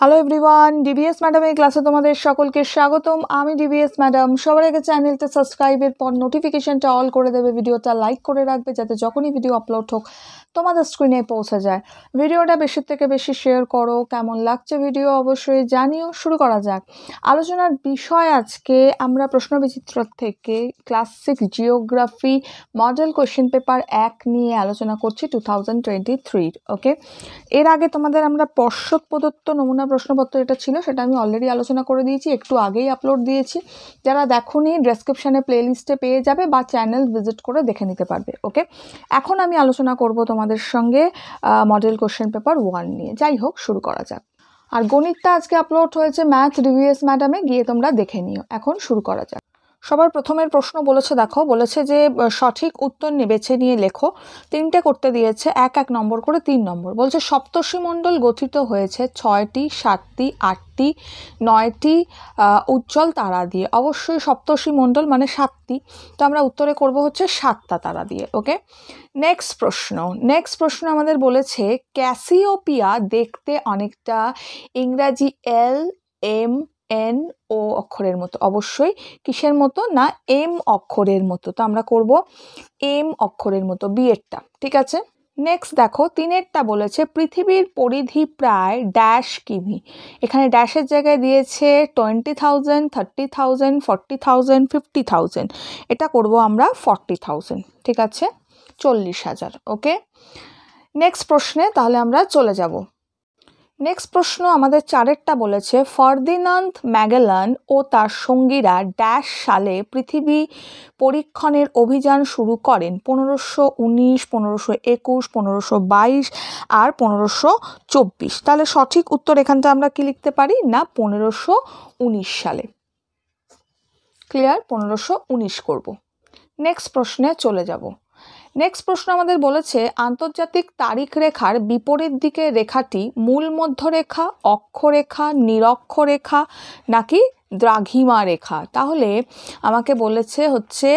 hello everyone DBS madam এই ক্লাসে তোমাদের সকলকে স্বাগতম আমি ডিবিএস ম্যাডাম সবার আগে চ্যানেলটা সাবস্ক্রাইবের পর নোটিফিকেশানটা অল করে দেবে ভিডিওটা লাইক করে রাখবে যাতে যখনই ভিডিও আপলোড হোক তোমাদের স্ক্রিনে পৌঁছে যায় ভিডিওটা বেশি থেকে বেশি শেয়ার করো কেমন লাগছে ভিডিও অবশ্যই জানিও শুরু করা যাক আলোচনার বিষয় আজকে আমরা প্রশ্ন বিচিত্র থেকে classic geography model question paper এক নিয়ে আলোচনা করছি টু থাউজেন্ড টোয়েন্টি থ্রির ওকে এর আগে তোমাদের আমরা পর্ষদ প্রদত্ত নমুনা প্রশ্নপত্র এটা ছিল সেটা আমি অলরেডি আলোচনা করে দিয়েছি একটু আগেই আপলোড দিয়েছি যারা নি ডেসক্রিপশানে প্লেলিস্টে পেয়ে যাবে বা চ্যানেল ভিজিট করে দেখে নিতে পারবে ওকে এখন আমি আলোচনা করব তোমাদের সঙ্গে মডেল কোশ্চেন পেপার ওয়ান নিয়ে যাই হোক শুরু করা যাক আর গণিতটা আজকে আপলোড হয়েছে ম্যাথ রিভিউস ম্যাডামে গিয়ে তোমরা দেখে নিও এখন শুরু করা যাক সবার প্রথমের প্রশ্ন বলেছে দেখো বলেছে যে সঠিক উত্তর বেছে নিয়ে লেখো তিনটে করতে দিয়েছে এক এক নম্বর করে তিন নম্বর বলছে সপ্তর্ষিমণ্ডল গঠিত হয়েছে ছয়টি সাতটি আটটি নয়টি উজ্জ্বল তারা দিয়ে অবশ্যই সপ্তর্ষিমণ্ডল মানে সাতটি তো আমরা উত্তরে করব হচ্ছে সাতটা তারা দিয়ে ওকে নেক্সট প্রশ্ন নেক্সট প্রশ্ন আমাদের বলেছে ক্যাসিওপিয়া দেখতে অনেকটা ইংরাজি এল এম এন ও অক্ষরের মতো অবশ্যই কিসের মতো না এম অক্ষরের মতো তো আমরা করব এম অক্ষরের মতো বিয়েরটা ঠিক আছে নেক্সট দেখো তিনেরটা বলেছে পৃথিবীর পরিধি প্রায় ড্যাশ কিমি এখানে ড্যাশের জায়গায় দিয়েছে twenty thousand thirty thousand forty thousand fifty thousand এটা করব আমরা ফর্টি থাউজেন্ড ঠিক আছে চল্লিশ হাজার ওকে নেক্সট প্রশ্নে তাহলে আমরা চলে যাব নেক্সট প্রশ্ন আমাদের চারেরটা বলেছে ফার্দিনান্থ ম্যাগেলান ও তার সঙ্গীরা ড্যাশ সালে পৃথিবী পরীক্ষণের অভিযান শুরু করেন পনেরোশো উনিশ পনেরোশো একুশ পনেরোশো বাইশ আর পনেরোশো চব্বিশ তাহলে সঠিক উত্তর এখানটা আমরা কি লিখতে পারি না পনেরোশো উনিশ সালে ক্লিয়ার পনেরোশো উনিশ করব নেক্সট প্রশ্নে চলে যাব নেক্সট প্রশ্ন আমাদের বলেছে আন্তর্জাতিক তারিখ রেখার বিপরীত দিকে রেখাটি মূল মধ্যরেখা অক্ষরেখা নিরক্ষরেখা নাকি দ্রাঘিমা রেখা তাহলে আমাকে বলেছে হচ্ছে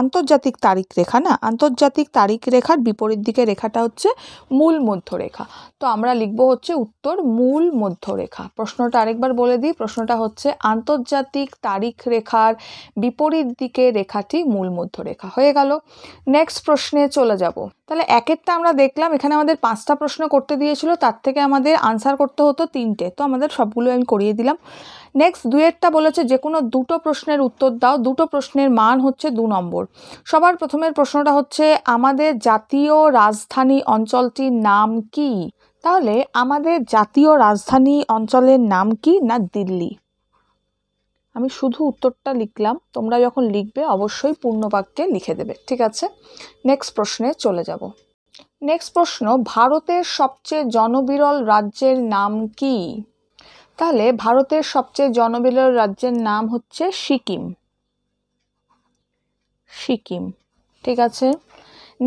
আন্তর্জাতিক তারিখ রেখা না আন্তর্জাতিক তারিখ রেখার বিপরীত দিকে রেখাটা হচ্ছে মূল মধ্যরেখা তো আমরা লিখব হচ্ছে উত্তর মূল মধ্যরেখা প্রশ্নটা আরেকবার বলে দিই প্রশ্নটা হচ্ছে আন্তর্জাতিক তারিখ রেখার বিপরীত দিকে রেখাটি মূল মধ্যরেখা হয়ে গেল নেক্সট প্রশ্নে চলে যাব তাহলে একেরটা আমরা দেখলাম এখানে আমাদের পাঁচটা প্রশ্ন করতে দিয়েছিল তার থেকে আমাদের আনসার করতে হতো তিনটে তো আমাদের সবগুলো আমি করিয়ে দিলাম নেক্সট দুয়েরটা বলেছে যে কোনো দুটো প্রশ্নের উত্তর দাও দুটো প্রশ্নের মান হচ্ছে দু নম্বর সবার প্রথমের প্রশ্নটা হচ্ছে আমাদের জাতীয় রাজধানী অঞ্চলটির নাম কি তাহলে আমাদের জাতীয় রাজধানী অঞ্চলের নাম কি না দিল্লি আমি শুধু উত্তরটা লিখলাম তোমরা যখন লিখবে অবশ্যই পূর্ণবাক্যে লিখে দেবে ঠিক আছে নেক্সট প্রশ্নে চলে যাব নেক্সট প্রশ্ন ভারতের সবচেয়ে জনবিরল রাজ্যের নাম কি তাহলে ভারতের সবচেয়ে জনবিরল রাজ্যের নাম হচ্ছে সিকিম সিকিম ঠিক আছে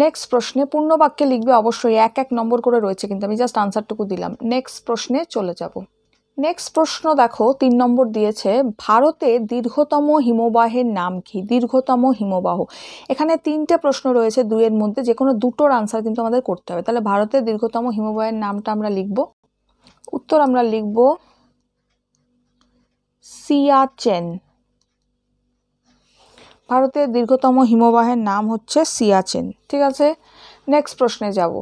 নেক্সট প্রশ্নে পূর্ণ বাক্যে লিখবে অবশ্যই এক এক নম্বর করে রয়েছে কিন্তু আমি জাস্ট আনসারটুকু দিলাম নেক্সট প্রশ্নে চলে যাব নেক্সট প্রশ্ন দেখো তিন নম্বর দিয়েছে ভারতে দীর্ঘতম হিমবাহের নাম কি দীর্ঘতম হিমবাহ এখানে তিনটে প্রশ্ন রয়েছে দুইয়ের মধ্যে যে কোনো দুটোর আনসার কিন্তু আমাদের করতে হবে তাহলে ভারতের দীর্ঘতম হিমবাহের নামটা আমরা লিখব উত্তর আমরা লিখব সিয়াচেন ভারতের দীর্ঘতম হিমবাহের নাম হচ্ছে সিয়াচেন ঠিক আছে নেক্সট প্রশ্নে যাব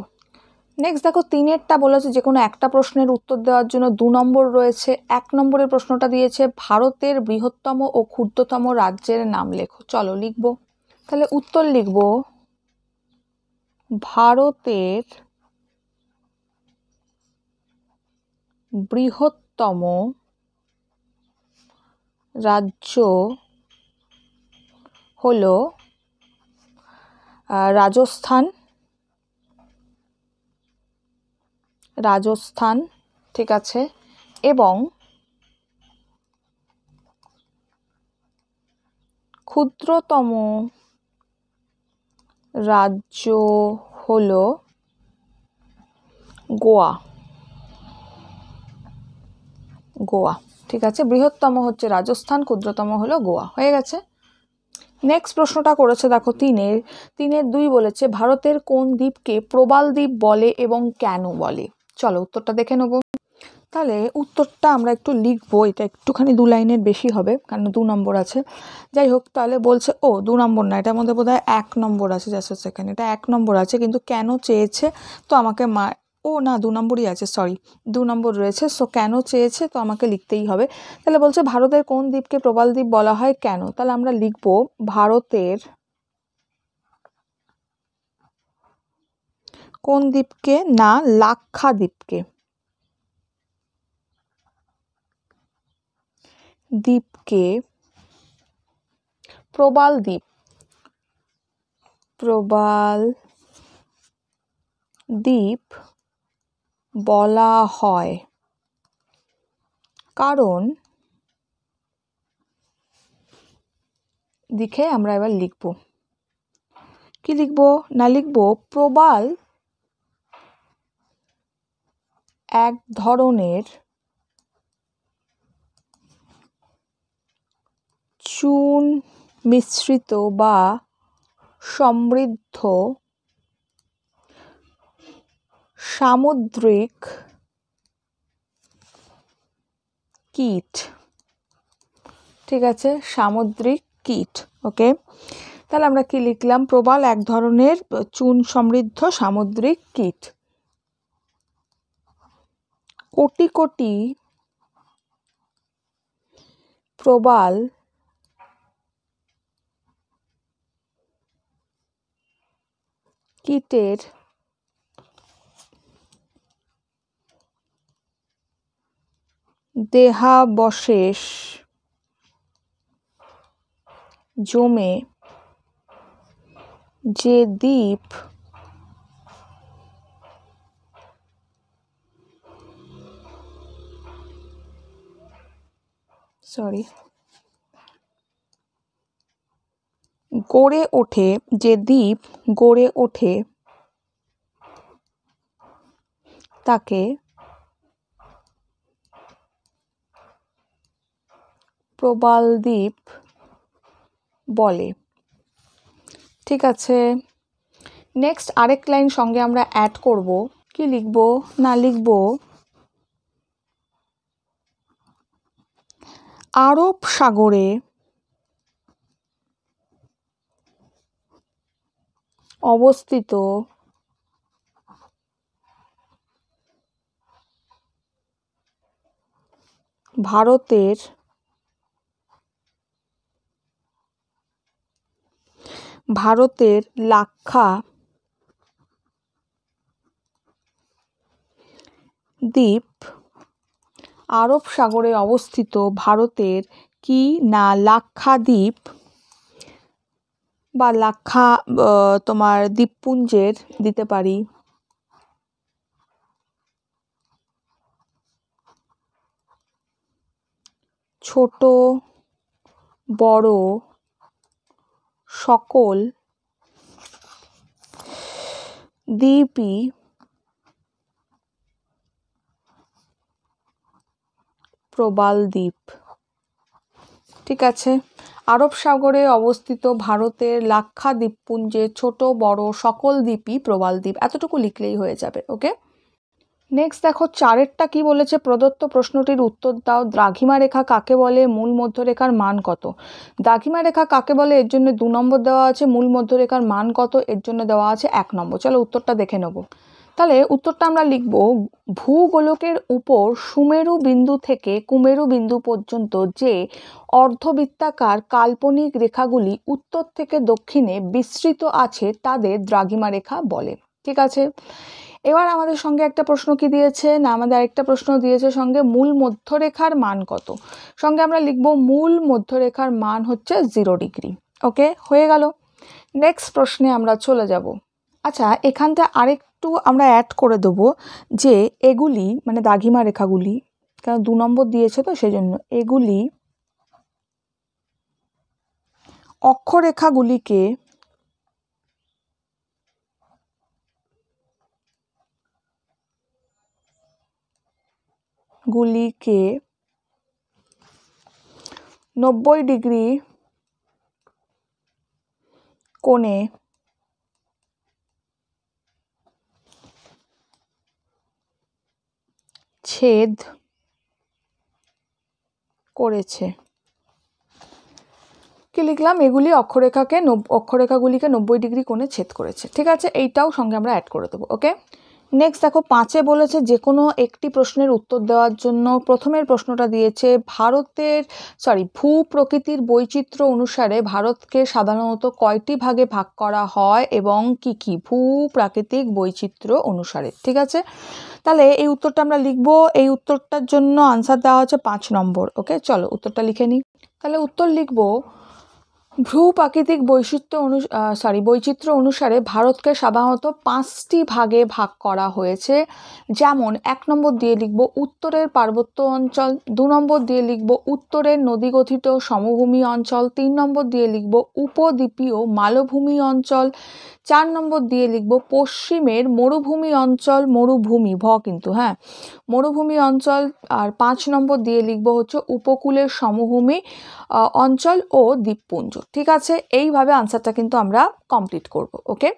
নেক্সট দেখো তিনেরটা বলেছে যে কোনো একটা প্রশ্নের উত্তর দেওয়ার জন্য দু নম্বর রয়েছে এক নম্বরের প্রশ্নটা দিয়েছে ভারতের বৃহত্তম ও ক্ষুদ্রতম রাজ্যের নাম লেখো চলো লিখব তাহলে উত্তর লিখব ভারতের বৃহত্তম রাজ্য হল রাজস্থান রাজস্থান ঠিক আছে এবং ক্ষুদ্রতম রাজ্য হল গোয়া গোয়া ঠিক আছে বৃহত্তম হচ্ছে রাজস্থান ক্ষুদ্রতম হলো গোয়া হয়ে গেছে নেক্সট প্রশ্নটা করেছে দেখো তিনের তিনের দুই বলেছে ভারতের কোন দ্বীপকে প্রবাল দ্বীপ বলে এবং কেন বলে চলো উত্তরটা দেখে নেব তাহলে উত্তরটা আমরা একটু লিখবো এটা একটুখানি দু লাইনের বেশি হবে কারণ দু নম্বর আছে যাই হোক তাহলে বলছে ও দু নম্বর না এটার মধ্যে বোধহয় এক নম্বর আছে জাস্ট সেকেন্ড এটা এক নম্বর আছে কিন্তু কেন চেয়েছে তো আমাকে মা ও না দু নম্বরই আছে সরি দু নম্বর রয়েছে সো কেন চেয়েছে তো আমাকে লিখতেই হবে তাহলে বলছে ভারতের কোন দ্বীপকে প্রবাল দ্বীপ বলা হয় কেন তাহলে আমরা লিখব ভারতের কোন দ্বীপকে না লাক্ষা দ্বীপকে দ্বীপকে প্রবাল দ্বীপ প্রবাল দ্বীপ বলা হয় কারণ দিকে আমরা এবার লিখব কি লিখব না লিখব প্রবাল এক ধরনের চুন মিশ্রিত বা সমৃদ্ধ সামুদ্রিক কীট ঠিক আছে সামুদ্রিক কীট ওকে তাহলে আমরা কি লিখলাম প্রবাল এক ধরনের চুন সমৃদ্ধ সামুদ্রিক কীট কোটি কোটি প্রবাল কীটের দেহাবশেষ জমে যে দ্বীপ সরি গড়ে ওঠে যে দ্বীপ গড়ে ওঠে তাকে প্রবালদ্বীপ বলে ঠিক আছে নেক্সট আরেক লাইন সঙ্গে আমরা অ্যাড করব কি লিখব না লিখব আরব সাগরে অবস্থিত ভারতের ভারতের লাক্ষা দ্বীপ আরব সাগরে অবস্থিত ভারতের কি না লাক্ষাদ্বীপ বা লাক্ষা তোমার দ্বীপপুঞ্জের দিতে পারি ছোট বড় সকল দ্বীপই প্রবাল দ্বীপ ঠিক আছে আরব সাগরে অবস্থিত ভারতের লাক্ষা দ্বীপপুঞ্জে ছোট বড় সকল দ্বীপই প্রবাল দ্বীপ এতটুকু লিখলেই হয়ে যাবে ওকে নেক্সট দেখো চারেরটা কি বলেছে প্রদত্ত প্রশ্নটির উত্তর দাও দ্রাঘিমা রেখা কাকে বলে মূল মধ্যরেখার মান কত দ্রাঘিমা রেখা কাকে বলে এর জন্য দু নম্বর দেওয়া আছে মূল মধ্যরেখার মান কত এর জন্য দেওয়া আছে এক নম্বর চলো উত্তরটা দেখে নেব তাহলে উত্তরটা আমরা লিখব ভূগোলকের উপর সুমেরু বিন্দু থেকে কুমেরু বিন্দু পর্যন্ত যে অর্ধবৃত্তাকার কাল্পনিক রেখাগুলি উত্তর থেকে দক্ষিণে বিস্তৃত আছে তাদের দ্রাঘিমা রেখা বলে ঠিক আছে এবার আমাদের সঙ্গে একটা প্রশ্ন কি দিয়েছে না আমাদের আরেকটা প্রশ্ন দিয়েছে সঙ্গে মূল মধ্যরেখার মান কত সঙ্গে আমরা লিখব মূল মধ্যরেখার মান হচ্ছে জিরো ডিগ্রি ওকে হয়ে গেল নেক্সট প্রশ্নে আমরা চলে যাব আচ্ছা এখানটা আরেকটু আমরা অ্যাড করে দেব যে এগুলি মানে দাগিমা রেখাগুলি কেন দু নম্বর দিয়েছে তো সেজন্য এগুলি অক্ষরেখাগুলিকে গুলিকে নব্বই ডিগ্রি কোণে ছেদ করেছে কি লিখলাম এগুলি অক্ষরেখাকে অক্ষরেখাগুলিকে নব্বই ডিগ্রি কোণে ছেদ করেছে ঠিক আছে এইটাও সঙ্গে আমরা অ্যাড করে দেবো ওকে নেক্সট দেখো পাঁচে বলেছে যে কোনো একটি প্রশ্নের উত্তর দেওয়ার জন্য প্রথমের প্রশ্নটা দিয়েছে ভারতের সরি ভূ প্রকৃতির বৈচিত্র্য অনুসারে ভারতকে সাধারণত কয়টি ভাগে ভাগ করা হয় এবং কি কি ভূ প্রাকৃতিক বৈচিত্র্য অনুসারে ঠিক আছে তাহলে এই উত্তরটা আমরা লিখব এই উত্তরটার জন্য আনসার দেওয়া হচ্ছে পাঁচ নম্বর ওকে চলো উত্তরটা লিখে নিই তাহলে উত্তর লিখবো ভ্রূ প্রাকৃতিক বৈচিত্র্য অনু সরি বৈচিত্র্য অনুসারে ভারতকে সাধারণত পাঁচটি ভাগে ভাগ করা হয়েছে যেমন এক নম্বর দিয়ে লিখব উত্তরের পার্বত্য অঞ্চল দু নম্বর দিয়ে লিখব উত্তরের নদী গঠিত সমভূমি অঞ্চল তিন নম্বর দিয়ে লিখব উপদ্বীপীয় মালভূমি অঞ্চল চার নম্বর দিয়ে লিখব পশ্চিমের মরুভূমি অঞ্চল মরুভূমি ভ কিন্তু হ্যাঁ মরুভূমি অঞ্চল আর পাঁচ নম্বর দিয়ে লিখব হচ্ছে উপকূলের সমভূমি অঞ্চল ও দ্বীপপুঞ্জ ঠিক আছে এইভাবে আনসারটা কিন্তু আমরা কমপ্লিট করব ওকে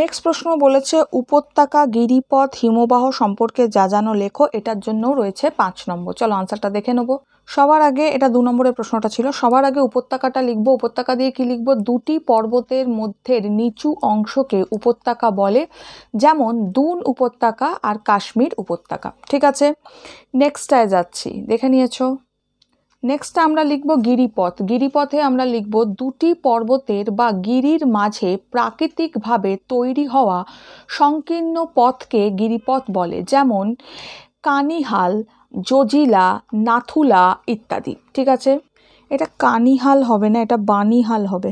নেক্সট প্রশ্ন বলেছে উপত্যকা গিরিপথ হিমবাহ সম্পর্কে যা জানো লেখো এটার জন্যও রয়েছে পাঁচ নম্বর চলো আনসারটা দেখে নেবো সবার আগে এটা দু নম্বরের প্রশ্নটা ছিল সবার আগে উপত্যকাটা লিখবো উপত্যকা দিয়ে কি লিখবো দুটি পর্বতের মধ্যের নিচু অংশকে উপত্যকা বলে যেমন দুন উপত্যকা আর কাশ্মীর উপত্যকা ঠিক আছে নেক্সটায় যাচ্ছি দেখে নিয়েছো নেক্সট আমরা লিখব গিরিপথ গিরিপথে আমরা লিখব দুটি পর্বতের বা গিরির মাঝে প্রাকৃতিকভাবে তৈরি হওয়া সংকীর্ণ পথকে গিরিপথ বলে যেমন কানিহাল জজিলা নাথুলা ইত্যাদি ঠিক আছে এটা কানিহাল হবে না এটা বানিহাল হবে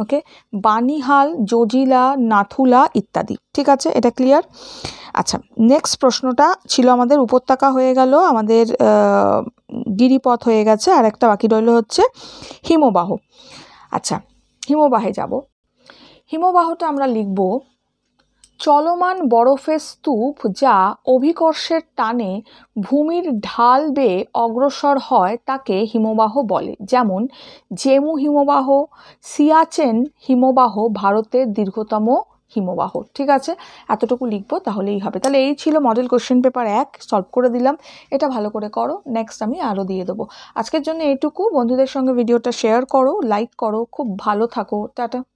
ওকে বানিহাল জজিলা নাথুলা ইত্যাদি ঠিক আছে এটা ক্লিয়ার আচ্ছা নেক্সট প্রশ্নটা ছিল আমাদের উপত্যকা হয়ে গেল আমাদের গিরিপথ হয়ে গেছে আর একটা বাকি রইল হচ্ছে হিমবাহ আচ্ছা হিমবাহে যাব হিমবাহটা আমরা লিখব চলমান বরফের স্তূপ যা অভিকর্ষের টানে ভূমির ঢাল বেয়ে অগ্রসর হয় তাকে হিমবাহ বলে যেমন জেমু হিমবাহ সিয়াচেন হিমবাহ ভারতের দীর্ঘতম হিমবাহ ঠিক আছে এতটুকু লিখবো তাহলেই হবে তাহলে এই ছিল মডেল কোশ্চেন পেপার এক সলভ করে দিলাম এটা ভালো করে করো নেক্সট আমি আরও দিয়ে দেবো আজকের জন্য এইটুকু বন্ধুদের সঙ্গে ভিডিওটা শেয়ার করো লাইক করো খুব ভালো থাকো টাটা